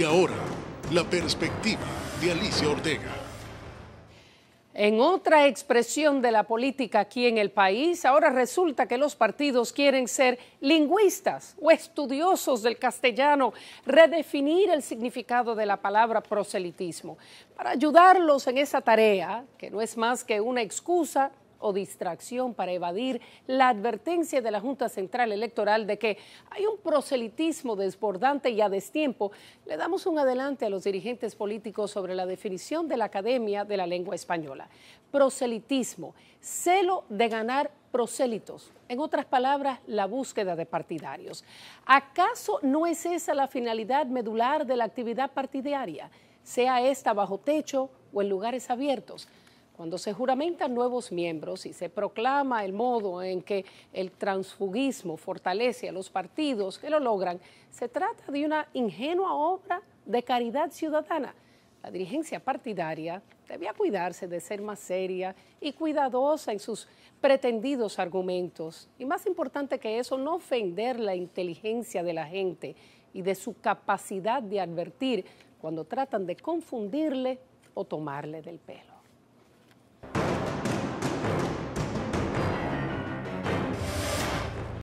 Y ahora, la perspectiva de Alicia Ortega. En otra expresión de la política aquí en el país, ahora resulta que los partidos quieren ser lingüistas o estudiosos del castellano, redefinir el significado de la palabra proselitismo. Para ayudarlos en esa tarea, que no es más que una excusa o distracción para evadir la advertencia de la Junta Central Electoral de que hay un proselitismo desbordante y a destiempo, le damos un adelante a los dirigentes políticos sobre la definición de la Academia de la Lengua Española. Proselitismo, celo de ganar prosélitos, en otras palabras, la búsqueda de partidarios. ¿Acaso no es esa la finalidad medular de la actividad partidaria, sea esta bajo techo o en lugares abiertos? Cuando se juramentan nuevos miembros y se proclama el modo en que el transfugismo fortalece a los partidos que lo logran, se trata de una ingenua obra de caridad ciudadana. La dirigencia partidaria debía cuidarse de ser más seria y cuidadosa en sus pretendidos argumentos. Y más importante que eso, no ofender la inteligencia de la gente y de su capacidad de advertir cuando tratan de confundirle o tomarle del pelo.